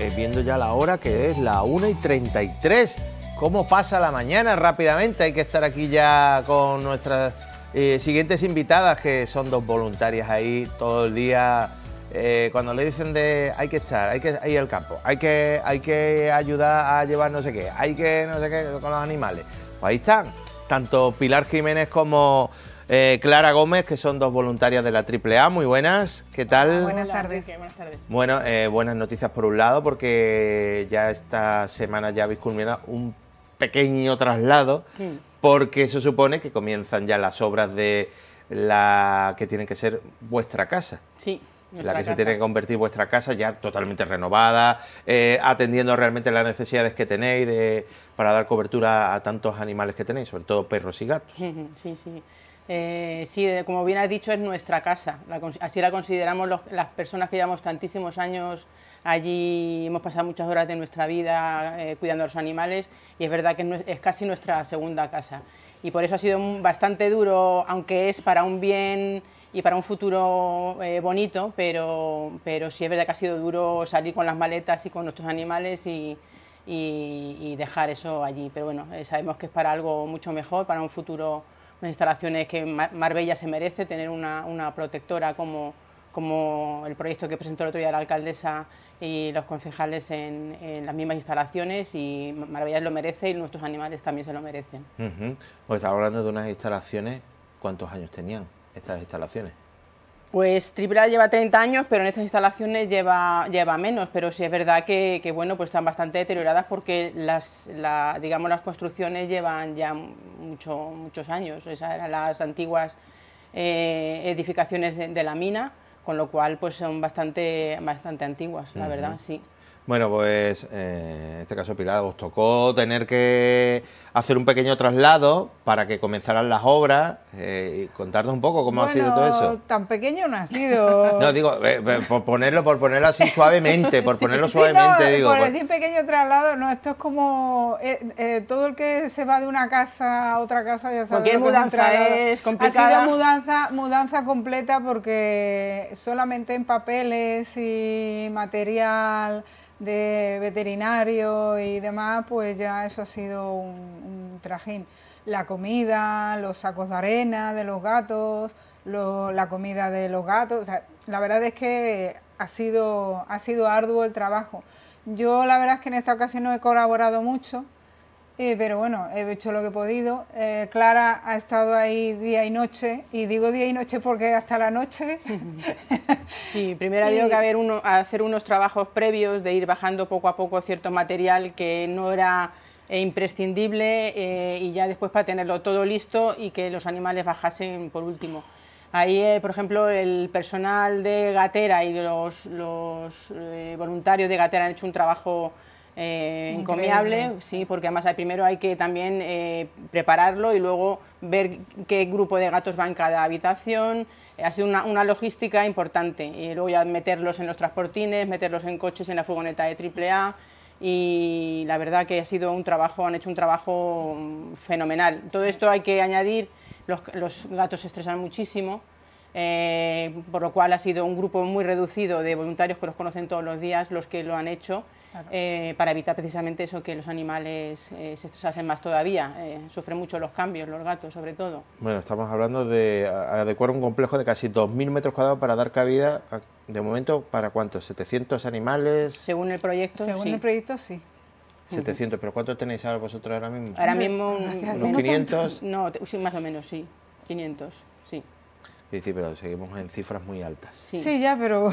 Eh, viendo ya la hora que es la 1 y 33. ¿Cómo pasa la mañana rápidamente? Hay que estar aquí ya con nuestras eh, siguientes invitadas, que son dos voluntarias ahí todo el día. Eh, cuando le dicen de hay que estar, hay que ir al campo, hay que, hay que ayudar a llevar no sé qué, hay que no sé qué con los animales. Pues ahí están, tanto Pilar Jiménez como eh, Clara Gómez, que son dos voluntarias de la AAA. Muy buenas, ¿qué tal? buenas, tardes. buenas Bueno, eh, buenas noticias por un lado, porque ya esta semana ya habéis culminado un pequeño traslado, porque se supone que comienzan ya las obras de la que tiene que ser vuestra casa. Sí. La que se tiene que convertir vuestra casa ya totalmente renovada, eh, atendiendo realmente las necesidades que tenéis de, para dar cobertura a tantos animales que tenéis, sobre todo perros y gatos. Sí, sí. Eh, sí, como bien has dicho, es nuestra casa. así la consideramos las personas que llevamos tantísimos años allí, hemos pasado muchas horas de nuestra vida eh, cuidando a los animales y es verdad que es, casi nuestra segunda casa. Y por eso ha sido bastante duro, aunque es para un bien y para un futuro eh, bonito, pero, pero sí es verdad que ha sido duro salir con las maletas y con nuestros animales y dejar eso allí. Pero bueno, sabemos que es para algo mucho mejor, para un futuro ...las instalaciones que Marbella se merece, tener una, protectora como, como el proyecto que presentó el otro día la alcaldesa y los concejales en, las mismas instalaciones y Marbella lo merece y nuestros animales también se lo merecen. Pues estaba hablando de unas instalaciones, ¿cuántos años tenían estas instalaciones? Pues Tribral lleva 30 años, pero en estas instalaciones lleva, lleva menos, pero sí es verdad que, bueno, pues están bastante deterioradas porque las, digamos, las construcciones llevan ya mucho, muchos años, esas eran las antiguas eh, edificaciones de, la mina, con lo cual pues son bastante, bastante antiguas, la verdad, sí. Bueno, pues eh, en este caso Pilar, os tocó tener que hacer un pequeño traslado para que comenzaran las obras eh, y contarnos un poco cómo ha sido todo eso. Tan pequeño no ha sido. No, digo, eh, por ponerlo, por ponerlo así suavemente, por ponerlo sí, suavemente, no, Por pues. decir pequeño traslado, no, esto es como todo el que se va de una casa a otra casa ya sabe. mudanza es, es, complicada. Ha sido mudanza, mudanza completa porque solamente en papeles y material de veterinario y demás, pues ya eso ha sido un, trajín. La comida, los sacos de arena de los gatos, la comida de los gatos, o sea, la verdad es que ha sido, ha sido arduo el trabajo. Yo la verdad es que en esta ocasión no he colaborado mucho, pero bueno, he hecho lo que he podido. Eh, Clara ha estado ahí día y noche, y digo día y noche porque hasta la noche. sí, primero ha habido que haber uno, hacer unos trabajos previos de ir bajando poco a poco cierto material que no era eh, imprescindible eh, y ya después para tenerlo todo listo y que los animales bajasen por último. Ahí, por ejemplo, el personal de Gatera y los, voluntarios de Gatera han hecho un trabajo eh, encomiable, sí, porque además eh, primero hay que también eh, prepararlo y luego ver qué grupo de gatos va en cada habitación. Ha sido una, logística importante y luego ya meterlos en los transportines, meterlos en coches, en la furgoneta de AAA y la verdad que ha sido un trabajo, han hecho un trabajo mm, fenomenal. Todo esto hay que añadir, los, gatos se estresan muchísimo, por lo cual ha sido un grupo muy reducido de voluntarios que los conocen todos los días los que lo han hecho eh, para evitar precisamente eso que los animales eh, se estresasen más todavía. Eh, sufren mucho los cambios, los gatos sobre todo. Bueno, estamos hablando de adecuar un complejo de casi 2.000 metros cuadrados para dar cabida, de momento, ¿para cuántos? ¿700 animales? Según el proyecto, Según sí. el proyecto, sí. 700, pero ¿cuántos tenéis ahora vosotros ahora mismo? Ahora mismo unos 500. No, más o menos, sí, 500, sí. Sí, pero seguimos en cifras muy altas. Sí, ya, pero...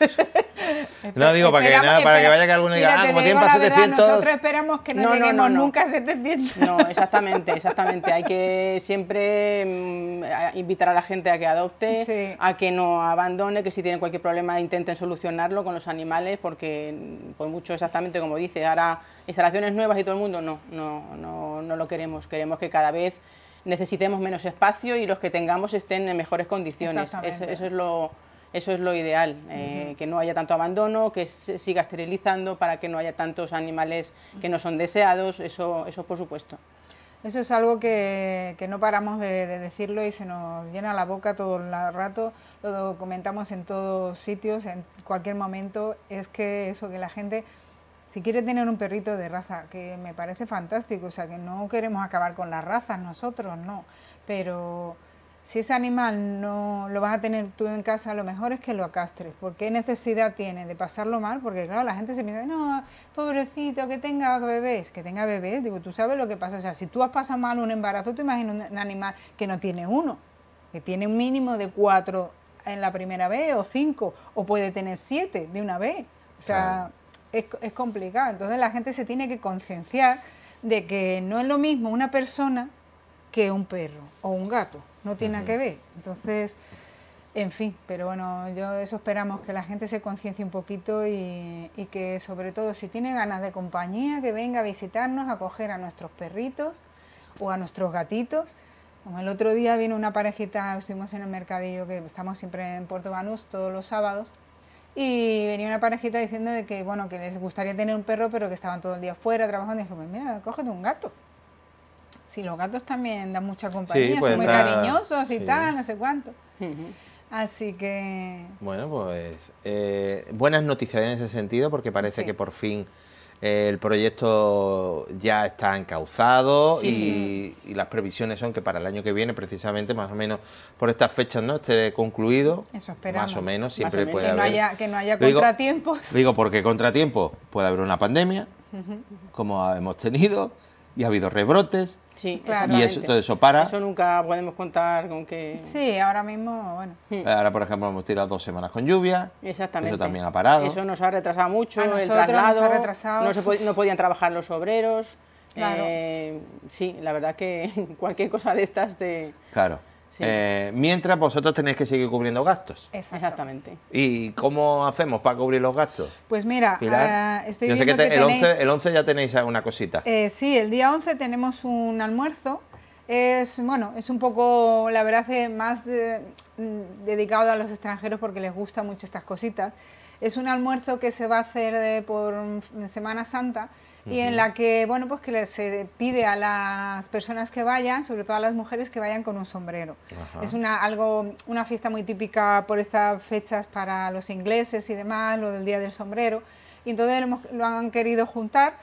no digo para que, para que vaya ah, que alguno diga, ah, como tienen para 700... nosotros esperamos que no, lleguemos nunca a 700. No, exactamente, exactamente. Hay que siempre mm, invitar a la gente a que adopte, a que no abandone, que si tienen cualquier problema intenten solucionarlo con los animales, porque mm, por mucho exactamente como dice, ahora instalaciones nuevas y todo el mundo, no, no, no, no lo queremos. Queremos que cada vez necesitemos menos espacio y los que tengamos estén en mejores condiciones. Eso, es lo, eso es lo ideal, eh, que no haya tanto abandono, que se siga esterilizando para que no haya tantos animales que no son deseados, eso, eso por supuesto. Eso es algo que, no paramos de, decirlo y se nos llena la boca todo el rato, lo comentamos en todos sitios, en cualquier momento, es que eso, que la gente si quiere tener un perrito de raza, que me parece fantástico, o sea, que no queremos acabar con las razas nosotros, no, pero si ese animal no lo vas a tener tú en casa, lo mejor es que lo castres. ¿Por qué necesidad tiene de pasarlo mal? Porque claro, la gente se piensa, no, pobrecito, que tenga bebés, que tenga bebés. Digo, tú sabes lo que pasa. O sea, si tú has pasado mal un embarazo, te imaginas un animal que no tiene uno, que tiene un mínimo de cuatro en la primera vez o cinco, o puede tener siete de una vez. O sea es, es complicado. Entonces la gente se tiene que concienciar de que no es lo mismo una persona que un perro o un gato. No tiene nada que ver. Entonces, en fin, pero bueno, yo eso esperamos que la gente se conciencie un poquito y, que sobre todo si tiene ganas de compañía, que venga a visitarnos, a coger a nuestros perritos o a nuestros gatitos. Como el otro día vino una parejita, estuvimos en el mercadillo que estamos siempre en Puerto Banús todos los sábados y venía una parejita diciendo de que, bueno, que les gustaría tener un perro, pero que estaban todo el día fuera trabajando. Y dije, pues mira, cógete un gato. Si los gatos también dan mucha compañía, son pues, muy cariñosos y tal, no sé cuánto. Así que... Bueno, pues eh, buenas noticias en ese sentido, porque parece que por fin el proyecto ya está encauzado y, las previsiones son que para el año que viene, precisamente, más o menos por estas fechas, ¿no? Esté concluido. Más o menos, siempre puede que haber. No haya, que digo, contratiempos. Digo, porque contratiempos puede haber una pandemia, como hemos tenido, y ha habido rebrotes, Sí, claro. Y eso, todo eso para. Eso nunca podemos contar con que. Sí, ahora mismo, bueno. Hmm. Ahora, por ejemplo, hemos tirado dos semanas con lluvia. Exactamente. Eso también ha parado. Eso nos ha retrasado mucho. el traslado. No, se podían trabajar los obreros. Eh, sí, la verdad que cualquier cosa de estas de... Claro. Eh, mientras vosotros tenéis que seguir cubriendo gastos. Exactamente. ¿Y cómo hacemos para cubrir los gastos? Pues mira, eh, estoy yo que, el, 11, ya tenéis alguna cosita. Eh, sí, el día 11 tenemos un almuerzo. Es, bueno, es un poco, la verdad, más mm, dedicado a los extranjeros porque les gusta mucho estas cositas. Es un almuerzo que se va a hacer por mm, Semana Santa y en la que, bueno, pues que se pide a las personas que vayan, sobre todo a las mujeres, que vayan con un sombrero. Es una, algo, una fiesta muy típica por estas fechas para los ingleses y demás, lo del Día del Sombrero. Y entonces lo, han querido juntar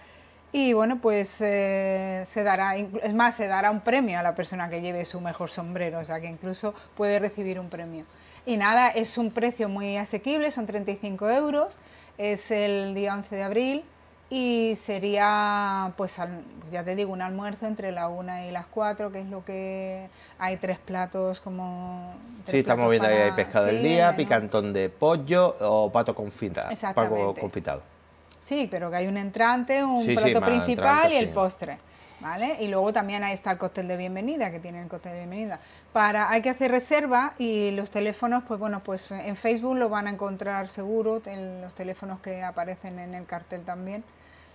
y bueno, pues eh, se dará, es más, se dará un premio a la persona que lleve su mejor sombrero, o sea que incluso puede recibir un premio. Y nada, es un precio muy asequible, son 35 euros, es el día 11 de abril y sería, pues ya te digo, un almuerzo entre la una y las cuatro, que es lo que hay tres platos como... sí, estamos viendo ahí hay pescado del día, picantón de pollo o pato confitado. Pato confitado. Sí, pero que hay un entrante, un plato principal y el postre. ¿Vale? Y luego también ahí está el cóctel de bienvenida, que tiene el cóctel de bienvenida. Para, hay que hacer reserva y los teléfonos, pues bueno, pues en Facebook lo van a encontrar seguro, en los teléfonos que aparecen en el cartel también.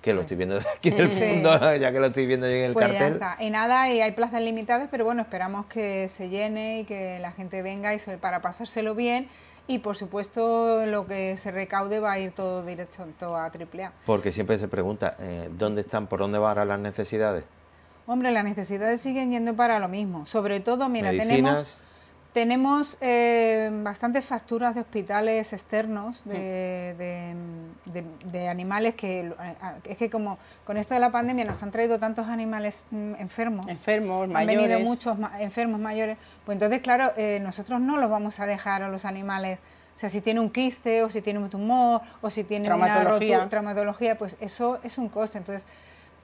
que lo estoy viendo desde aquí el fondo, ya que lo estoy viendo en el pues Ya está. Y nada, y hay plazas limitadas, pero bueno, esperamos que se llene y que la gente venga y para pasárselo bien. Y por supuesto, lo que se recaude va a ir todo directo a AAA. Porque siempre se pregunta, eh, ¿dónde están, por dónde van ahora las necesidades? Hombre, las necesidades siguen yendo para lo mismo. Sobre todo, mira, tenemos tenemos eh, bastantes facturas de hospitales externos de, de, animales que eh, es que como con esto de la pandemia nos han traído tantos animales mm, enfermos, enfermos han venido muchos enfermos mayores, pues entonces claro eh, nosotros no los vamos a dejar a los animales, o sea si tiene un quiste o si tiene un tumor o si tiene traumatología. una traumatología, pues eso es un coste, entonces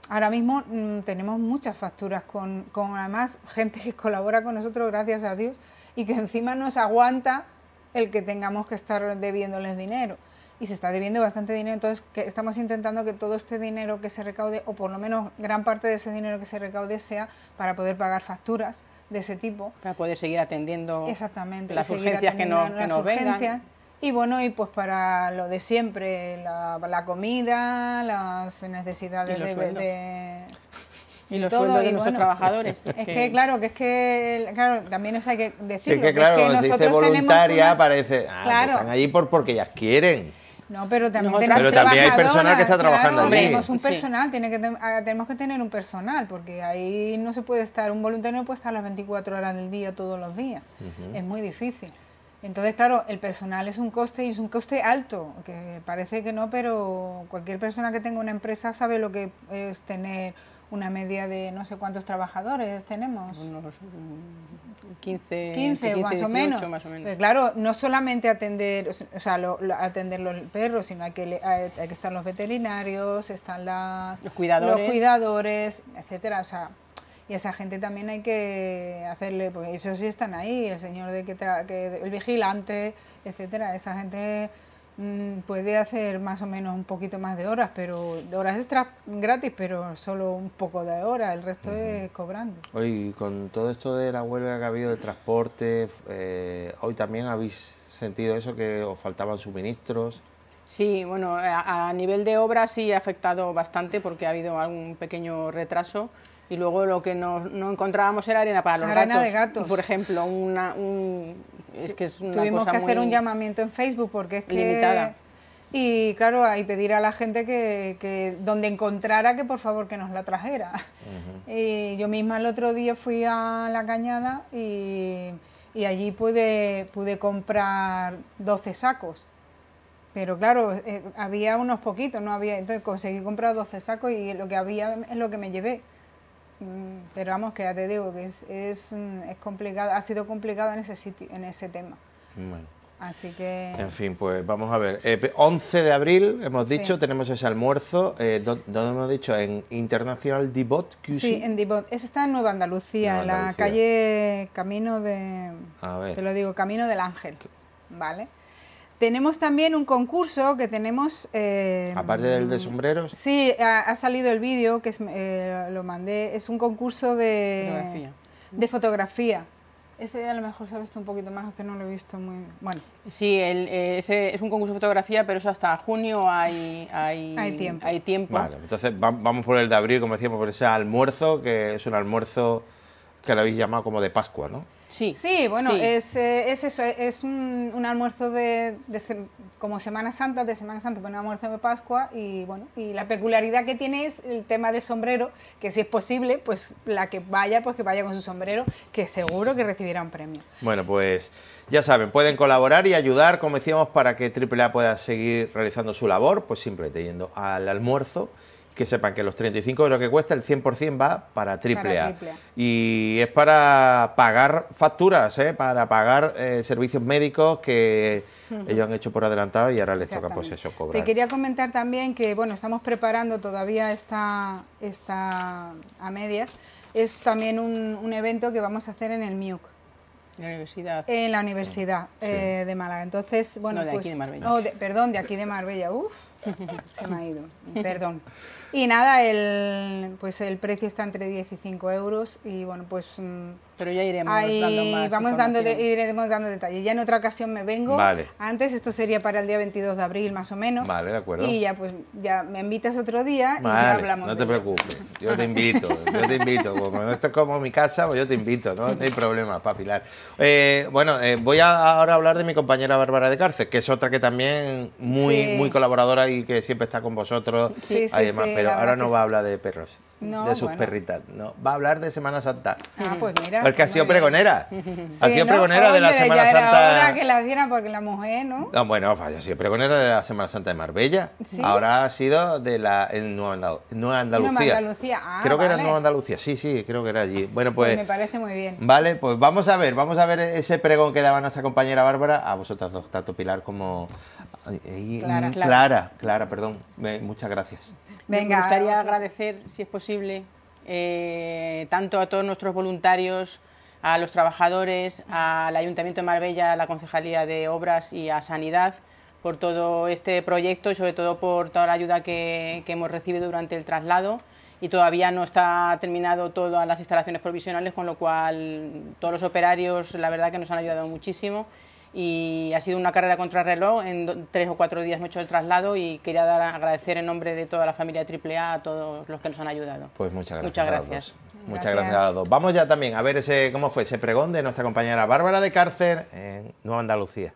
ahora mismo mm, tenemos muchas facturas con, con además gente que colabora con nosotros gracias a Dios y que encima nos aguanta el que tengamos que estar debiéndoles dinero. Y se está debiendo bastante dinero, entonces que estamos intentando que todo este dinero que se recaude, o por lo menos gran parte de ese dinero que se recaude, sea para poder pagar facturas de ese tipo. Para poder seguir atendiendo Exactamente, las urgencias que, nos vengan. Y bueno, y pues para lo de siempre, la, comida, las necesidades de, y los sueldos de nuestros trabajadores. Es que, claro, que es que claro, también eso hay que decirlo. que claro, voluntaria parece, ah, pues están allí por, porque ellas quieren. No, pero también, tenemos pero también hay personal que está trabajando claro, Tenemos un personal, tiene que, ah, tenemos que tener un personal, porque ahí no se puede estar, un voluntario no puede estar las 24 horas del día todos los días. Es muy difícil. Entonces, claro, el personal es un coste y es un coste alto, que parece que no, pero cualquier persona que tenga una empresa sabe lo que es tener una media de no sé cuántos trabajadores tenemos. Unos 15, mm, 15, más, o menos. Pues claro, no solamente atender, o sea, los perros, sino que, hay, que estar los veterinarios, están las, los, cuidadores. los etcétera. O sea, y esa gente también hay que hacerle, porque ellos sí están ahí, el señor de que, que el vigilante, etcétera. Esa gente Mm, puede hacer más o menos un poquito más de horas, pero de horas extras gratis, pero solo un poco de horas, el resto es cobrando. Hoy, con todo esto de la huelga que ha habido de transporte, eh, hoy también habéis sentido eso, que os faltaban suministros. Sí, bueno, a, a, nivel de obra sí ha afectado bastante porque ha habido algún pequeño retraso y luego lo que no, encontrábamos era arena para los gatos. de gatos. Por ejemplo, una, un, es que Tuvimos que hacer un llamamiento en Facebook porque es que... Y claro, ahí pedir a la gente que, que, donde encontrara que por favor que nos la trajera. yo misma el otro día fui a La Cañada y, allí pude, pude comprar 12 sacos pero claro, eh, había unos poquitos, no había, entonces conseguí comprar 12 sacos y lo que había es lo que me llevé. Mm, pero vamos, que ya te digo que es, mm, es, complicado, ha sido complicado en ese, sitio, en ese tema. Así que... En fin, pues vamos a ver. 11 eh, de abril, hemos dicho, tenemos ese almuerzo, eh, hemos dicho, en International Dibot Sí, en Dibot. esa está en Nueva Andalucía, en la calle Camino de... Te lo digo, Camino del Ángel, ¿vale? Tenemos también un concurso que tenemos... Eh, Aparte del de mm, sombreros. Sí, ha, salido el vídeo que eh, lo mandé. Es un concurso de fotografía. De fotografía. Ese a lo mejor sabes visto un poquito más, que no lo he visto muy... Bueno. Sí, el, eh, ese es un concurso de fotografía, pero eso hasta junio hay, hay, tiempo. Hay tiempo. Vale, entonces vamos por el de abril, como decíamos, por ese almuerzo, que es un almuerzo que lo habéis llamado como de Pascua, ¿no? Sí, bueno, eh, Es, eso, eh, es un, almuerzo de, como Semana Santa, de Semana Santa, pero pues un almuerzo de Pascua y bueno, y la peculiaridad que tiene es el tema del sombrero, que si es posible, pues la que vaya, pues que vaya con su sombrero, que seguro que recibirá un premio. Bueno, pues ya saben, pueden colaborar y ayudar, como decíamos, para que AAA pueda seguir realizando su labor, pues simplemente yendo al almuerzo que sepan que los 35 euros que cuesta, el 100% va para triple, A. Y es para pagar facturas, ¿eh? para pagar eh, servicios médicos que ellos han hecho por adelantado y ahora les toca pues eso cobrar. Te quería comentar también que, bueno, estamos preparando todavía esta, esta a medias, es también un, evento que vamos a hacer en el MIUC. En la universidad. En la universidad mm, eh, de Málaga. Entonces, bueno, no, de aquí pues, de Marbella. perdón, de aquí de Marbella. Uf, se me ha ido. Perdón. Y nada, el, pues el precio está entre 10 y 5 euros y bueno, pues... Mm, pero ya iremos ahí dando más vamos dando de, iremos dando detalles. Ya en otra ocasión me vengo. Antes, esto sería para el día 22 de abril más o menos. Vale, de acuerdo. Y ya pues ya me invitas otro día y ya hablamos. no te preocupes. Yo te invito, yo te invito. Como esto es como mi casa, pues yo te invito, no, hay problema, papilar. Eh, bueno, eh, voy a ahora a hablar de mi compañera Bárbara de Cárcel, que es otra que también muy, muy colaboradora y que siempre está con vosotros. Sí, sí, sí ahora no va a hablar de perros. de sus perritas, no. Va a hablar de Semana Santa. Ah, pues mira. Porque ha sido pregonera. ha sido pregonera de la Semana Santa. que la porque la mujer, ¿no? No, bueno, pues, ha sido pregonera de la Semana Santa de Marbella. Ahora ha sido de la Nueva, Andalucía. Nueva Andalucía. Ah, creo que era Nueva Andalucía. Sí, sí, creo que era allí. Bueno, pues, pues, Me parece muy bien. Vale, pues vamos a ver, vamos a ver ese pregón que daba nuestra compañera Bárbara a vosotras dos, tanto Pilar como mm, Clara, Clara perdón. muchas gracias. Me gustaría agradecer, si es posible, eh, tanto a todos nuestros voluntarios, a los trabajadores, al Ayuntamiento de Marbella, a la Concejalía de Obras y a Sanidad por todo este proyecto y sobre todo por toda la ayuda que, que hemos recibido durante el traslado y todavía no está terminado todas las instalaciones provisionales, con lo cual todos los operarios la verdad que nos han ayudado muchísimo y ha sido una carrera contra reloj... en tres o cuatro días mucho hecho el traslado y quería dar, agradecer en nombre de toda la familia AAA a todos los que nos han ayudado. Pues muchas gracias. Muchas gracias. Muchas gracias. a todos. Vamos ya también a ver ese, cómo fue ese pregón de nuestra compañera Bárbara de Cárcer en Nueva Andalucía.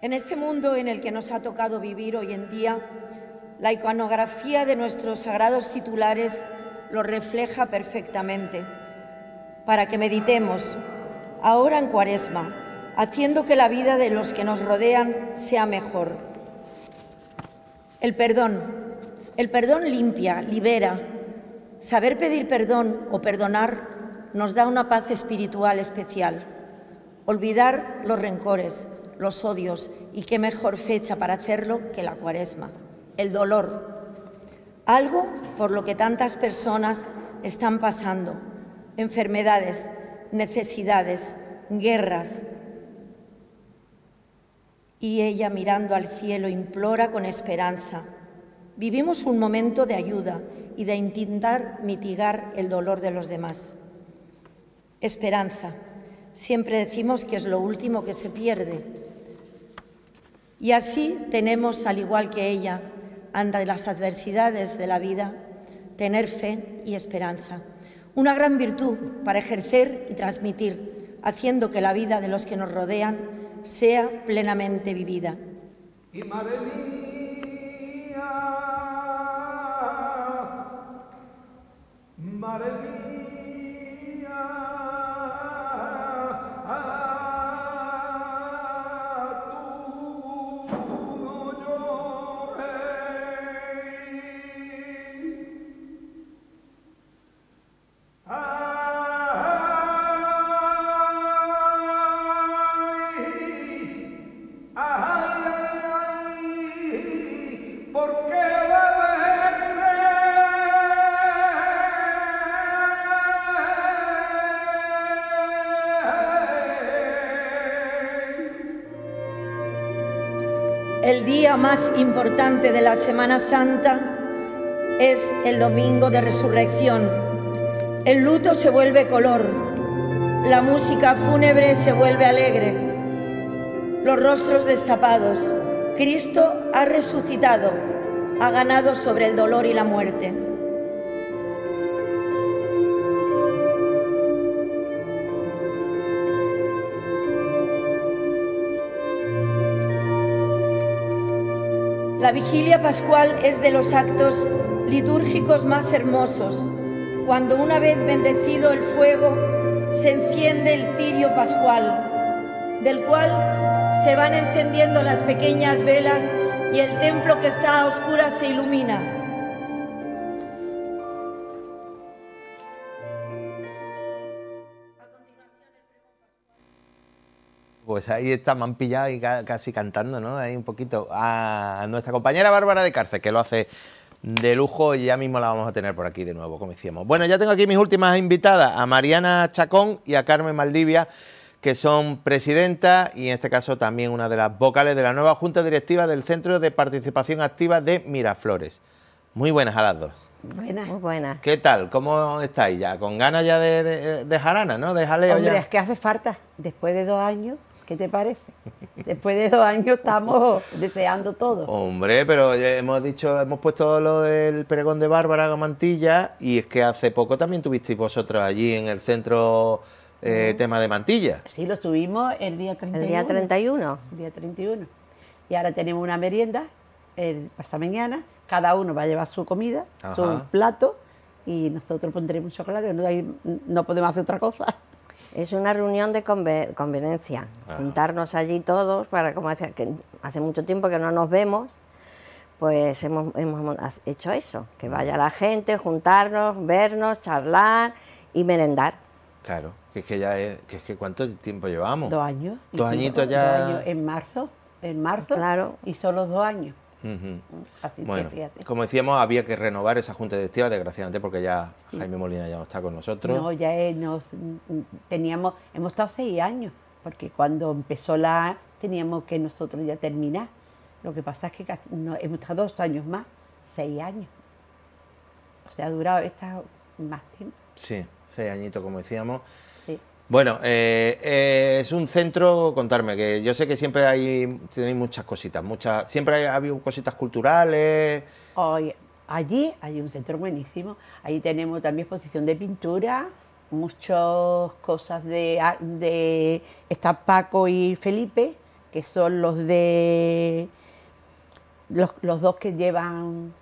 En este mundo en el que nos ha tocado vivir hoy en día, la iconografía de nuestros sagrados titulares lo refleja perfectamente. Para que meditemos, ahora en Cuaresma, haciendo que la vida de los que nos rodean sea mejor. El perdón. El perdón limpia, libera. Saber pedir perdón o perdonar nos da una paz espiritual especial. Olvidar los rencores, los odios y qué mejor fecha para hacerlo que la cuaresma. El dolor. Algo por lo que tantas personas están pasando. Enfermedades, necesidades, guerras, y ella mirando al cielo implora con esperanza. Vivimos un momento de ayuda y de intentar mitigar el dolor de los demás. Esperanza. Siempre decimos que es lo último que se pierde. Y así tenemos, al igual que ella, ante las adversidades de la vida, tener fe y esperanza. Una gran virtud para ejercer y transmitir, haciendo que la vida de los que nos rodean sea plenamente vivida. más importante de la Semana Santa es el domingo de resurrección. El luto se vuelve color, la música fúnebre se vuelve alegre, los rostros destapados. Cristo ha resucitado, ha ganado sobre el dolor y la muerte. La vigilia pascual es de los actos litúrgicos más hermosos, cuando una vez bendecido el fuego, se enciende el cirio pascual, del cual se van encendiendo las pequeñas velas y el templo que está a oscuras se ilumina. pues ahí está pillado y casi cantando, ¿no? Ahí un poquito. A nuestra compañera Bárbara de Cárcel, que lo hace de lujo y ya mismo la vamos a tener por aquí de nuevo, como hicimos. Bueno, ya tengo aquí mis últimas invitadas, a Mariana Chacón y a Carmen Maldivia, que son presidenta y en este caso también una de las vocales de la nueva Junta Directiva del Centro de Participación Activa de Miraflores. Muy buenas a las dos. Buenas. Muy buenas. ¿Qué tal? ¿Cómo estáis ya? ¿Con ganas ya de, de, jarana, no? De jaleo Hombre, es que hace falta. Después de dos años ¿Qué te parece? Después de dos años estamos deseando todo. Hombre, pero hemos dicho, hemos puesto lo del pregón de Bárbara Mantilla y es que hace poco también tuvisteis vosotros allí en el centro eh, ah. tema de Mantilla. Sí, lo tuvimos el día 31. El día 31. día 31. Y ahora tenemos una merienda el pasado mañana, cada uno va a llevar su comida, su plato y nosotros pondremos chocolate, no, no podemos hacer otra cosa. Es una reunión de conveniencia, ah. juntarnos allí todos para, como hace, que hace mucho tiempo que no nos vemos, pues hemos, hecho eso, que vaya la gente, juntarnos, vernos, charlar y merendar. Claro, que es que ya es, que es que cuánto tiempo llevamos. Dos años. Dos añitos ya. en marzo, en marzo. Claro. Y solo dos años. Como decíamos, había que renovar esa junta directiva, desgraciadamente, porque ya Jaime Molina ya no está con nosotros. No, ya nos mm, teníamos, hemos estado seis años, porque cuando empezó la teníamos que nosotros ya terminar. Lo que pasa es que hemos estado dos años más, seis años. O sea, ha durado esta más tiempo. Sí, seis añitos, como decíamos. Bueno, eh, es un centro, contarme, que yo sé que siempre hay, tenéis muchas cositas, muchas, siempre ha habido cositas culturales. allí hay un centro buenísimo, ahí tenemos también exposición de pintura, muchas cosas de, ah, de, está Paco y Felipe, que son los de, los, los dos que llevan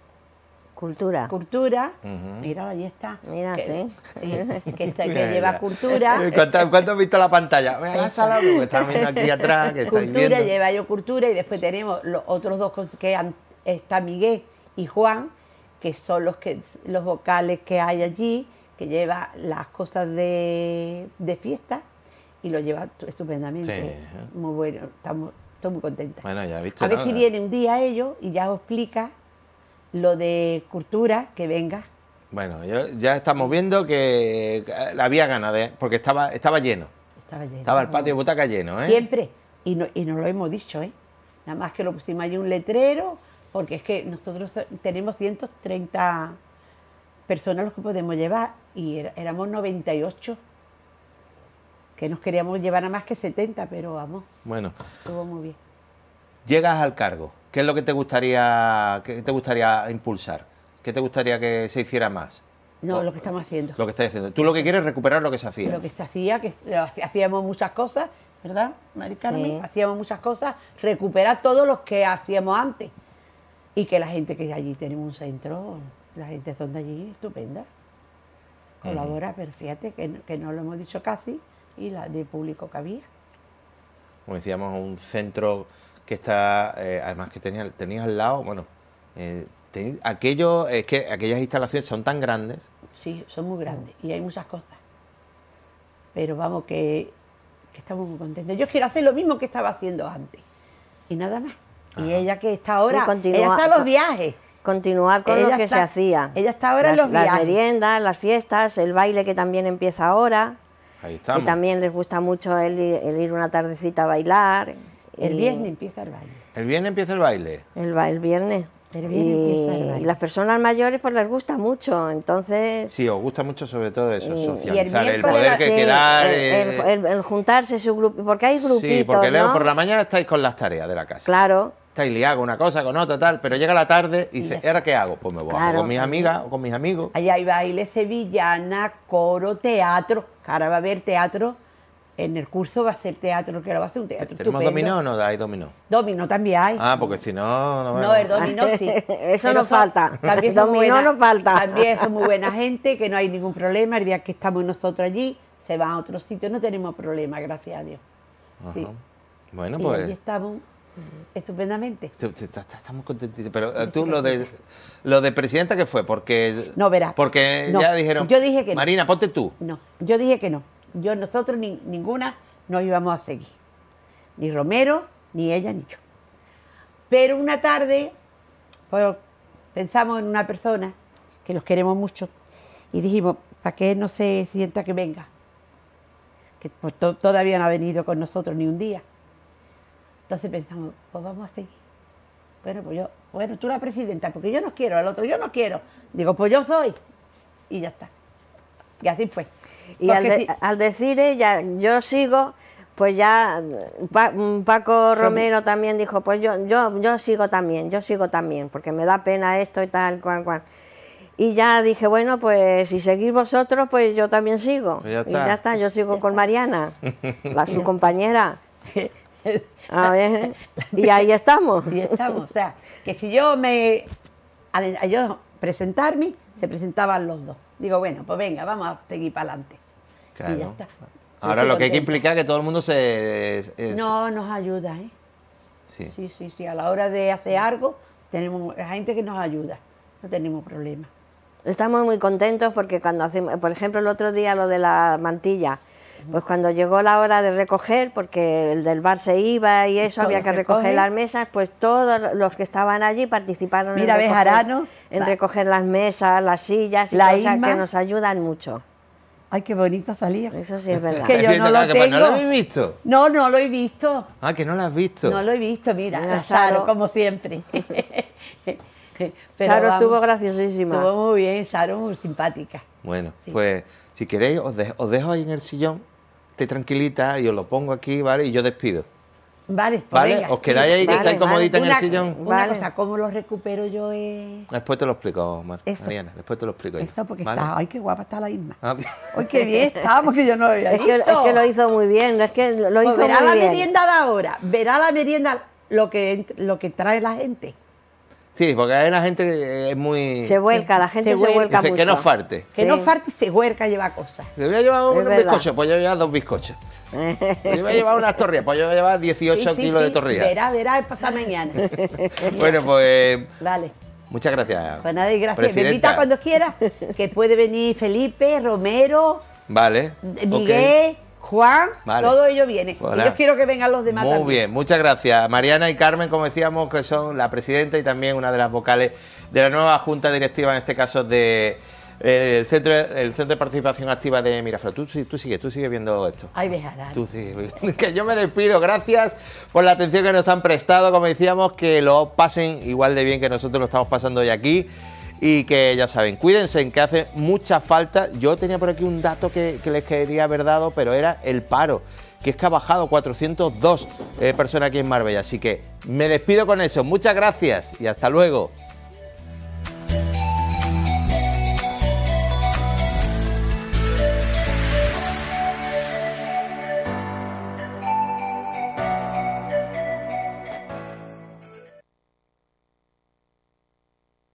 Cultura. Cultura. ahí está. Mira, sí. que, lleva cultura. Eh, ¿Cuánto, ¿Cuánto, has visto la pantalla? Me la aquí atrás. cultura, lleva yo cultura y después tenemos los otros dos que están Miguel y Juan, que son los, que, los vocales que hay allí, que lleva las cosas de, de fiesta y lo lleva estupendamente. Muy bueno, estamos, estoy muy contenta. Bueno, ya visto A ver si viene un día ellos y ya os explica lo de cultura, que venga. Bueno, ya estamos viendo que había ganas de, porque estaba, estaba lleno. Estaba lleno. Estaba el patio de butaca lleno, ¿eh? Siempre. Y no, y lo hemos dicho, ¿eh? Nada más que lo pusimos ahí un letrero, porque es que nosotros tenemos 130 personas los que podemos llevar y éramos 98 que nos queríamos llevar a más que 70, pero vamos. Bueno. Estuvo muy bien. Llegas al cargo. ¿Qué es lo que te gustaría, te gustaría impulsar? ¿Qué te gustaría que se hiciera más? No, lo que estamos haciendo. Lo que estás haciendo. Tú lo que quieres es recuperar lo que se hacía. Lo que se hacía, que hacíamos muchas cosas, ¿verdad, Mari Hacíamos muchas cosas, recuperar todos los que hacíamos antes. Y que la gente que allí tenemos un centro, la gente son de allí, estupenda. Colabora, pero fíjate que, que, no lo hemos dicho casi, y la de público que había. Como decíamos, un centro que está, eh, además que tenías tenía al lado, bueno, eh, es que aquellas instalaciones son tan grandes. Sí, son muy grandes y hay muchas cosas. Pero vamos, que, estamos muy contentos. Yo quiero hacer lo mismo que estaba haciendo antes y nada más. Y ella que está ahora, sí, ella está los viajes continuar con lo que se hacía. Ella está ahora en los viajes. Las meriendas, las fiestas, el baile que también empieza ahora. Ahí estamos. Y también les gusta mucho el ir una tardecita a bailar. El viernes empieza el baile. ¿El viernes empieza el baile? El, el viernes. El viernes empieza el baile. las personas mayores pues les gusta mucho, entonces... Sí, os gusta mucho sobre todo eso, eh, el, poder que quedar... Eh, el, juntarse, su grupo, porque hay grupitos, Sí, porque por la mañana estáis con las tareas de la casa. Claro, Estáis liados con una cosa con otra, tal, pero llega la tarde y dice, ¿ahora qué hago? Pues me voy con mis amigas o con mis amigos. Allá hay baile sevillana, coro, teatro, ahora va a haber teatro en el curso va a ser teatro, que lo va a ser un teatro ¿Tenemos dominó o no hay dominó? Dominó también hay. Ah, porque si no... No, no el dominó sí. Eso nos no falta. También dominó buena, no falta. También son muy buena gente, que no hay ningún problema. El día que estamos nosotros allí, se van a otro sitio. No tenemos problema, gracias a Dios. Sí. Bueno, pues... Y estamos estupendamente. Estamos contentísimos. Pero eh, tú lo de lo de presidenta que fue, porque no verás, porque ya dijeron. Yo dije que Marina, ponte tú. No, yo dije que no. Yo, nosotros ni, ninguna nos íbamos a seguir. Ni Romero, ni ella, ni yo. Pero una tarde pues, pensamos en una persona que los queremos mucho y dijimos, para qué no se sienta que venga, que pues, todavía no ha venido con nosotros ni un día. Entonces pensamos, pues vamos a seguir. Bueno, pues yo, bueno, tú la presidenta, porque yo no quiero, al otro yo no quiero. Digo, pues yo soy. Y ya está. Y así fue. Y pues al, decir ella, yo sigo, pues ya mm, Paco Romero también dijo, pues yo, yo, yo sigo también, yo sigo también, porque me da pena esto y tal, cual, cual. Y ya dije, bueno, pues si seguís vosotros, pues yo también sigo. Pues y ya está, yo sigo con Mariana, la, su compañera. A ver, y ahí estamos. Y estamos, o sea, que si yo me... Al yo presentarme, se presentaban los dos digo, bueno, pues venga, vamos a seguir para adelante. Y ya está. Ahora lo que hay que implicar es que todo el mundo se... No, nos ayuda, ¿eh? Sí. sí, sí, sí. A la hora de hacer algo, tenemos gente que nos ayuda. No tenemos problema. Estamos muy contentos porque cuando hacemos, por ejemplo, el otro día lo de la mantilla, pues cuando llegó la hora de recoger, porque el del bar se iba y eso, había que recoger las mesas, pues todos los que estaban allí participaron en, recoger, en recoger las mesas, las sillas, la cosas que nos ayudan mucho. Ay, qué bonita salía. Eso sí es verdad. Que yo pues, no lo tengo. ¿No habéis visto? No, no lo he visto. Ah, que no lo has visto. No lo he visto, mira, como siempre. Charo estuvo graciosísima. Estuvo muy bien, Charo, muy simpática. Bueno, pues si queréis, os, os dejo ahí en el sillón, te tranquilita y os lo pongo aquí, ¿vale? Y yo despido. Vale, pues ¿Vale? os quedáis ahí, que estáis vale, comodita en el sillón. Una cosa, ¿cómo lo recupero yo? Eh? Después te lo explico, Mariana, después te lo explico. Yo. Eso, porque está, ay, qué guapa está la Isma. Ah, ay, qué bien está, porque yo no había es Que, lo hizo muy bien, es que lo pues hizo verá muy bien. Verá la merienda de ahora, verá la merienda, lo que, lo que trae la gente. Sí, porque hay una gente que es muy... Se vuelca, la gente se, vuelca, mucho. Que no farte. Que no farte y se vuelca lleva cosas. Le voy a llevar un bizcocho, pues yo voy a llevar dos bizcochos. Yo voy a llevar unas torrias? pues yo voy a llevar 18 kilos de torrias. Verá, verá, el pasado mañana. bueno, pues... Vale. Muchas gracias. Pues nada, gracias. Presidenta. Me invita cuando quiera, que puede venir Felipe, Romero, vale. Miguel... Juan, todo ello viene. yo quiero que vengan los demás Muy bien, muchas gracias. Mariana y Carmen, como decíamos, que son la presidenta y también una de las vocales de la nueva junta directiva, en este caso del eh, centro, de participación activa de Miraflores. Tú, sigues, tú viendo esto. Ay, Bejarán. Tú Que yo me despido. Gracias por la atención que nos han prestado. Como decíamos, que lo pasen igual de bien que nosotros lo estamos pasando hoy aquí y que ya saben, cuídense, en que hace mucha falta. Yo tenía por aquí un dato que, les quería haber dado, pero era el paro, que es que ha bajado 402 eh, personas aquí en Marbella. Así que me despido con eso. Muchas gracias y hasta luego.